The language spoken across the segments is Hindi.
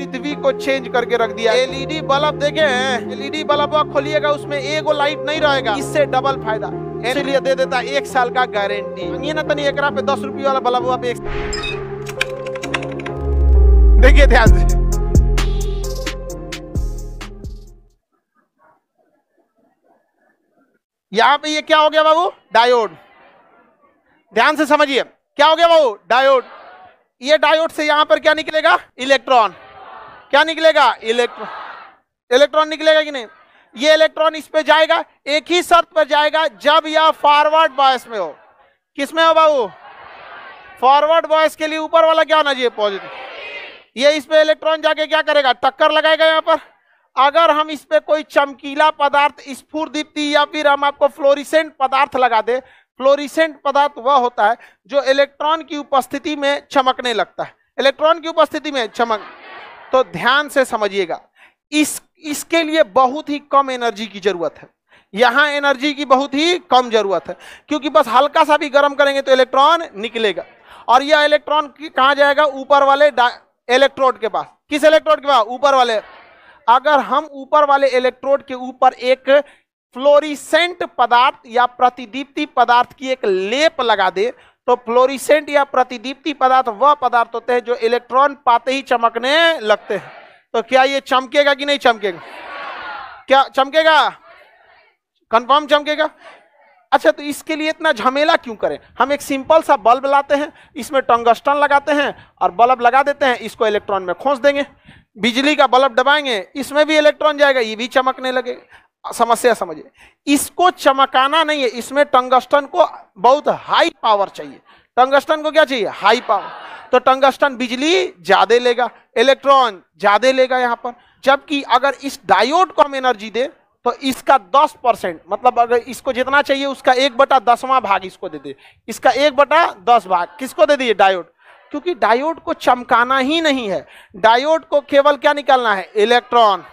पृथ्वी को चेंज करके रख दिया एलईडी बल्ब देखे हैं एलईडी बल्ब खोलिएगा उसमें एक वो लाइट नहीं रहेगा इससे डबल फायदा इसलिए दे देता एक साल का गारंटी ये ना तो एक पे दस रुपये वाला बल्ब आप एक देखिए ध्यान से यहाँ पे ये क्या हो गया बाबू डायोड ध्यान से समझिए क्या हो गया बाबू डायोड ये डायोड से यहां पर क्या निकलेगा इलेक्ट्रॉन क्या निकलेगा इलेक्ट्रॉन इलेक्ट्रॉन निकलेगा कि नहीं ये इलेक्ट्रॉन इस पे जाएगा एक ही शर्त पर जाएगा जब यह फॉरवर्ड बॉयस में हो किस में हो बाबू फॉरवर्ड बॉयस के लिए ऊपर वाला क्या होना चाहिए पॉजिटिव ये इस पे इलेक्ट्रॉन जाके क्या करेगा टक्कर लगाएगा यहाँ पर अगर हम इस पे कोई चमकीला पदार्थ दीप्ति या फिर हम आपको फ्लोरिसेंट पदार्थ लगा दे फ्लोरिसेंट पदार्थ वह होता है जो इलेक्ट्रॉन की उपस्थिति में चमकने लगता है इलेक्ट्रॉन की उपस्थिति में चमक तो ध्यान से समझिएगा इस इसके लिए बहुत ही कम एनर्जी की जरूरत है यहां एनर्जी की बहुत ही कम जरूरत है क्योंकि बस हल्का सा भी गर्म करेंगे तो इलेक्ट्रॉन निकलेगा और यह इलेक्ट्रॉन कहां जाएगा ऊपर वाले इलेक्ट्रोड के पास किस इलेक्ट्रोड के पास ऊपर वाले अगर हम ऊपर वाले इलेक्ट्रोड के ऊपर एक फ्लोरिसेंट पदार्थ या प्रतिदीप्ति पदार्थ की एक लेप लगा दे तो फ्लोरिसेंट या प्रतिदीप्ति पदार्थ वह पदार्थ होते हैं जो इलेक्ट्रॉन पाते ही चमकने लगते हैं तो क्या ये चमकेगा कि नहीं चमकेगा क्या चमकेगा कंफर्म चमकेगा अच्छा तो इसके लिए इतना झमेला क्यों करें हम एक सिंपल सा बल्ब लाते हैं इसमें टंगस्टन लगाते हैं और बल्ब लगा देते हैं इसको इलेक्ट्रॉन में खोस देंगे बिजली का बल्ब दबाएंगे इसमें भी इलेक्ट्रॉन जाएगा ये भी चमकने लगेगा समस्या समझिए इसको चमकाना नहीं है इसमें टंगस्टन को बहुत हाई पावर चाहिए टंगस्टन को क्या चाहिए हाई पावर तो टंगस्टन बिजली ज्यादा लेगा इलेक्ट्रॉन ज्यादा लेगा यहाँ पर जबकि अगर इस डायोड को हम एनर्जी दे तो इसका 10 परसेंट मतलब अगर इसको जितना चाहिए उसका एक बटा दसवां भाग इसको दे दे इसका एक बटा दस भाग किसको दे दिए डायोड क्योंकि डायोड को चमकाना ही नहीं है डायोड को केवल क्या निकालना है इलेक्ट्रॉन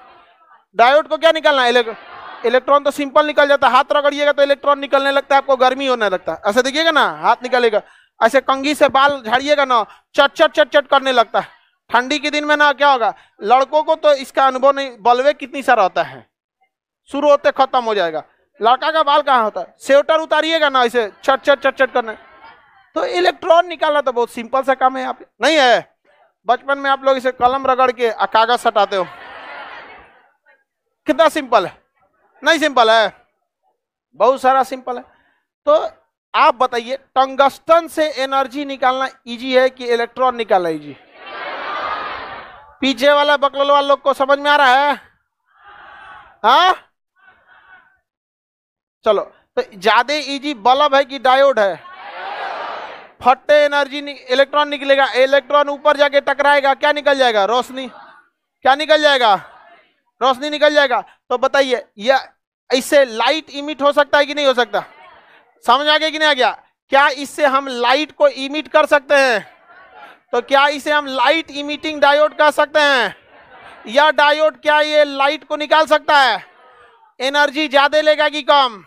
डायोड को क्या निकालना है इलेक्ट्रॉन इलेक्ट्रॉन तो सिंपल निकल जाता है हाथ रगड़िएगा तो इलेक्ट्रॉन निकलने लगता है आपको गर्मी होने लगता है ऐसे देखिएगा ना हाथ निकलेगा ऐसे कंघी से बाल झाड़िएगा ना चट चट चट चट करने लगता है ठंडी के दिन में ना क्या होगा लड़कों को तो इसका अनुभव नहीं बल्बे कितनी सा रहता है शुरू होते खत्म हो जाएगा लड़का का बाल कहाँ होता है स्वेटर उतारिएगा ना इसे चट चट चट चट करने तो इलेक्ट्रॉन निकालना तो बहुत सिंपल सा काम है यहाँ पे नहीं है बचपन में आप लोग इसे कलम रगड़ के कागज सटाते हो कितना सिंपल है नहीं सिंपल है बहुत सारा सिंपल है तो आप बताइए टंगस्टन से एनर्जी निकालना इजी है कि इलेक्ट्रॉन निकालना इजी पीछे वाला बकलल वाले लोग को समझ में आ रहा है हा? चलो तो ज्यादा इजी बल्ब है कि डायोड है फटे एनर्जी इलेक्ट्रॉन निकलेगा इलेक्ट्रॉन ऊपर जाके टकराएगा क्या निकल जाएगा रोशनी क्या निकल जाएगा रोशनी निकल जाएगा तो बताइए यह इससे लाइट इमिट हो सकता है कि नहीं हो सकता समझ आ गया कि नहीं आ गया क्या इससे हम लाइट को इमिट कर सकते हैं तो क्या इसे हम लाइट इमिटिंग डायोड कह सकते हैं यह डायोड क्या ये लाइट को निकाल सकता है एनर्जी ज्यादा लेगा कि कम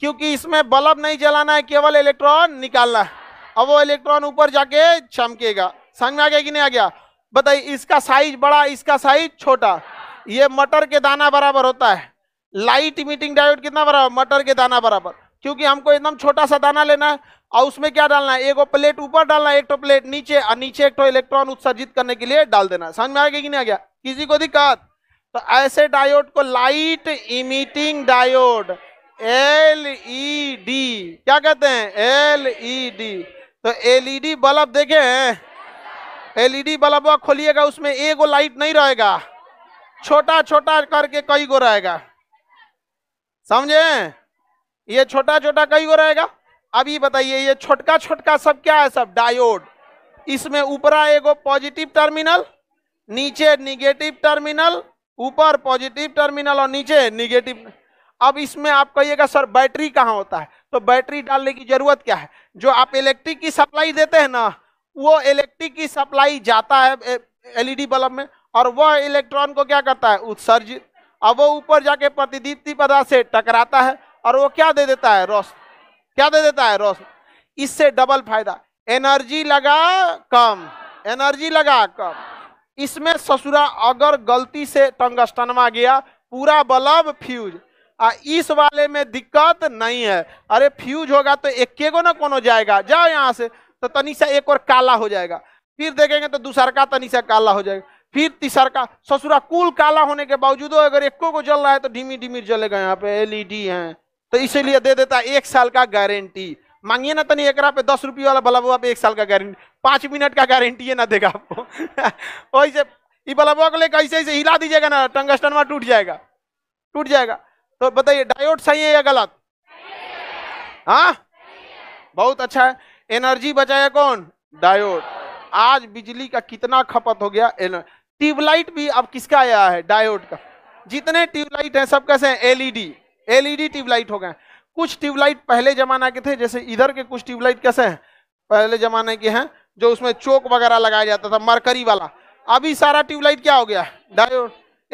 क्योंकि इसमें बल्ब नहीं जलाना है केवल इलेक्ट्रॉन निकालना है अब वो इलेक्ट्रॉन ऊपर जाके चमकेगा समझ में आ गया कि नहीं आ गया बताइए इसका साइज बड़ा इसका साइज छोटा ये मटर के दाना बराबर होता है लाइट मीटिंग डायोड कितना बराबर मटर के दाना बराबर क्योंकि हमको एकदम छोटा सा दाना लेना है और उसमें क्या डालना है एक प्लेट ऊपर डालना है एक तो प्लेट नीचे और नीचे एक तो इलेक्ट्रॉन उत्सर्जित करने के लिए डाल देना है समझ में आएगा कि नहीं आ गया किसी को दिक्कत तो ऐसे डायोड को light emitting diode L E D क्या कहते हैं एल ई डी तो एलईडी e बल्ब देखे हैं एलईडी e बल्ब खोलिएगा उसमें एगो लाइट नहीं रहेगा छोटा छोटा करके कई गो रहेगा समझे ये छोटा छोटा कई गो रहेगा अभी बताइए ये छोटका छोटका सब क्या है सब डायोड इसमें ऊपरा एगो पॉजिटिव टर्मिनल नीचे निगेटिव टर्मिनल ऊपर पॉजिटिव टर्मिनल और नीचे निगेटिव अब इसमें आप कहिएगा सर बैटरी कहाँ होता है तो बैटरी डालने की जरूरत क्या है जो आप इलेक्ट्रिक की सप्लाई देते हैं ना वो इलेक्ट्रिक की सप्लाई जाता है एलईडी बल्ब में और वह इलेक्ट्रॉन को क्या करता है उत्सर्जित अब वो ऊपर जाके प्रतिदीप्ति पदार्थ से टकराता है और वो क्या दे देता है रोशनी क्या दे देता है रोशनी इससे डबल फायदा एनर्जी लगा कम एनर्जी लगा कम इसमें ससुरा अगर गलती से टंगस्टनमा गया पूरा बल्ब फ्यूज आ इस वाले में दिक्कत नहीं है अरे फ्यूज होगा तो एक गो ना कोनो जाएगा जाओ यहाँ से तो तनिषा एक और काला हो जाएगा फिर देखेंगे तो दूसर का तनिषा काला हो जाएगा फिर तीसर का ससुरा कुल काला होने के बावजूद अगर एक को जल रहा है तो ढीमी ढीमी जलेगा यहाँ पे एलईडी e है तो इसीलिए दे देता है एक साल का गारंटी मांगिए ना तनी तो एक पे दस रुपये वाला भला बुआ पे एक साल का गारंटी पांच मिनट का गारंटी है ना देगा आपको वैसे ये भला बुआ को लेकर ऐसे ऐसे हिला दीजिएगा ना टंगस्टन वहाँ टूट जाएगा टूट जाएगा तो बताइए डायोड सही है या गलत हाँ बहुत अच्छा है एनर्जी बचाया कौन डायोड आज बिजली का कितना खपत हो गया ट्यूबलाइट भी अब किसका आया है डायोड का जितने ट्यूबलाइट हैं सब कैसे हैं एलईडी एलईडी ट्यूबलाइट हो गए कुछ ट्यूबलाइट पहले जमाना के थे जैसे इधर के कुछ ट्यूबलाइट कैसे हैं पहले जमाने के हैं जो उसमें चोक वगैरह लगाया जाता था मरकरी वाला अभी सारा ट्यूबलाइट क्या हो गया डायोड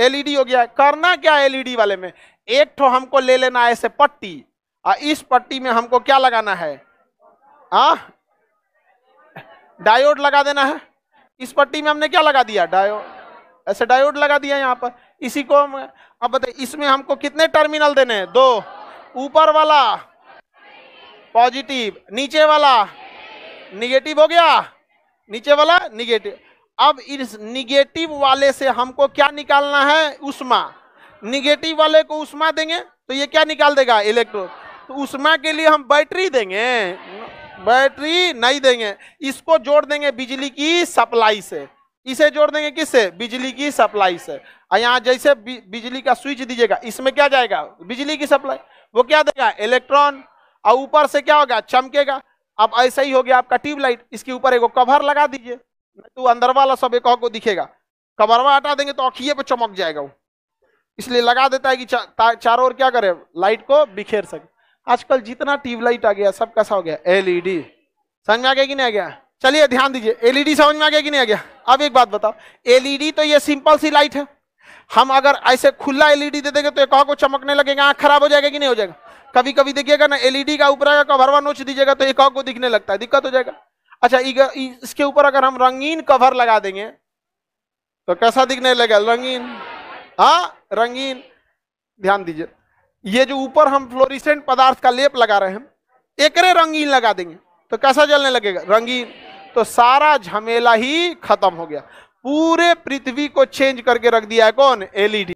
एलईडी हो गया करना क्या एलईडी वाले में एक ठो हमको ले लेना है ऐसे पट्टी और इस पट्टी में हमको क्या लगाना है आ? डायोड लगा देना है इस पट्टी में हमने क्या लगा दिया डायोड ऐसे डायोड लगा दिया यहाँ पर इसी को हम अब बताइए इसमें हमको कितने टर्मिनल देने हैं दो ऊपर वाला पॉजिटिव नीचे वाला निगेटिव हो गया नीचे वाला निगेटिव अब इस निगेटिव वाले से हमको क्या निकालना है उष्मा निगेटिव वाले को उष्मा देंगे तो ये क्या निकाल देगा इलेक्ट्रो तो उष्मा के लिए हम बैटरी देंगे बैटरी नहीं देंगे इसको जोड़ देंगे बिजली की सप्लाई से इसे जोड़ देंगे किससे बिजली की सप्लाई से यहाँ जैसे बिजली का स्विच दीजिएगा इसमें क्या जाएगा बिजली की सप्लाई वो क्या देगा इलेक्ट्रॉन और ऊपर से क्या होगा चमकेगा अब ऐसा ही हो गया आपका ट्यूबलाइट इसके ऊपर एक कवर लगा दीजिए तो अंदर वाला सब एक को दिखेगा कवरवा हटा देंगे तो अखिये पे चमक जाएगा वो इसलिए लगा देता है कि चा, चारों ओर क्या करे लाइट को बिखेर सके आजकल जितना ट्यूबलाइट आ गया सब कैसा हो गया एलईडी समझ में आ गया कि नहीं आ गया चलिए ध्यान दीजिए एलईडी समझ में आ गया कि नहीं आ गया अब एक बात बताओ एलईडी e तो ये सिंपल सी लाइट है हम अगर ऐसे खुला एलईडी e दे देंगे तो एक को चमकने लगेगा आंख खराब हो जाएगा कि नहीं हो जाएगा कभी कभी देखिएगा ना एलईडी e का ऊपर का भरवा नोच दीजिएगा तो एक को दिखने लगता है दिक्कत हो जाएगा अच्छा इसके ऊपर अगर हम रंगीन कवर लगा देंगे तो कैसा दिखने लगेगा रंगीन हाँ रंगीन ध्यान दीजिए ये जो ऊपर हम फ्लोरिसेंट पदार्थ का लेप लगा रहे हैं एकरे रंगीन लगा देंगे तो कैसा जलने लगेगा रंगीन तो सारा झमेला ही खत्म हो गया पूरे पृथ्वी को चेंज करके रख दिया है कौन एलईडी